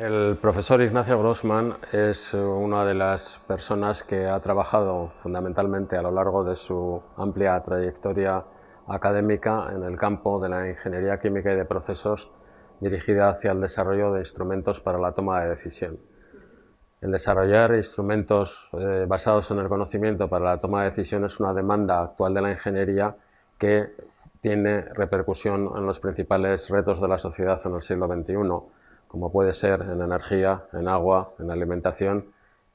El profesor Ignacio Grossman es una de las personas que ha trabajado fundamentalmente a lo largo de su amplia trayectoria académica en el campo de la ingeniería química y de procesos dirigida hacia el desarrollo de instrumentos para la toma de decisión. El desarrollar instrumentos eh, basados en el conocimiento para la toma de decisión es una demanda actual de la ingeniería que tiene repercusión en los principales retos de la sociedad en el siglo XXI como puede ser en energía, en agua, en alimentación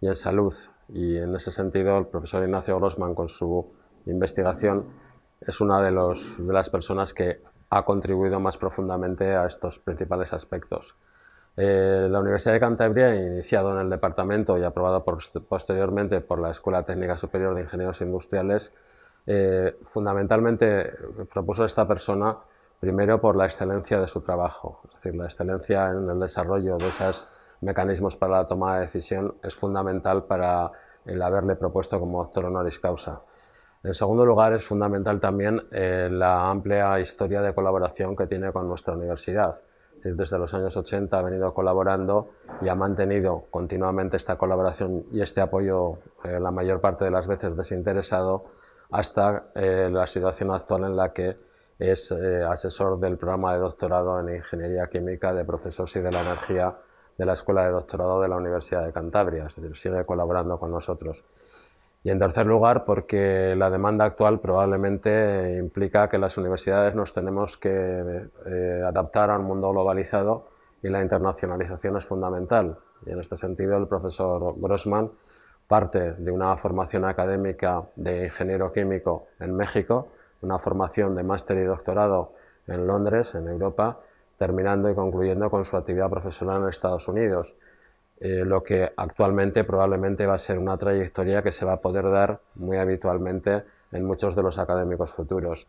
y en salud. Y en ese sentido, el profesor Ignacio Grossman, con su investigación, es una de, las personas que ha contribuido más profundamente a estos principales aspectos. Eh, la Universidad de Cantabria, iniciado en el departamento y aprobado posteriormente por la Escuela Técnica Superior de Ingenieros Industriales, eh, fundamentalmente propuso a esta persona Primero por la excelencia de su trabajo, es decir, la excelencia en el desarrollo de esos mecanismos para la toma de decisión es fundamental para el haberle propuesto como doctor honoris causa. En segundo lugar, es fundamental también eh, la amplia historia de colaboración que tiene con nuestra universidad. Desde los años 80 ha venido colaborando y ha mantenido continuamente esta colaboración y este apoyo, eh, la mayor parte de las veces desinteresado, hasta eh, la situación actual en la que es eh, asesor del programa de doctorado en Ingeniería Química de Procesos y de la Energía de la Escuela de Doctorado de la Universidad de Cantabria, es decir, sigue colaborando con nosotros. Y en tercer lugar, porque la demanda actual probablemente implica que las universidades nos tenemos que eh, adaptar al mundo globalizado y la internacionalización es fundamental. Y en este sentido, el profesor Grossman parte de una formación académica de ingeniero químico en México, una formación de máster y doctorado en Londres, en Europa, terminando y concluyendo con su actividad profesional en Estados Unidos. Eh, lo que actualmente probablemente va a ser una trayectoria que se va a poder dar muy habitualmente en muchos de los académicos futuros.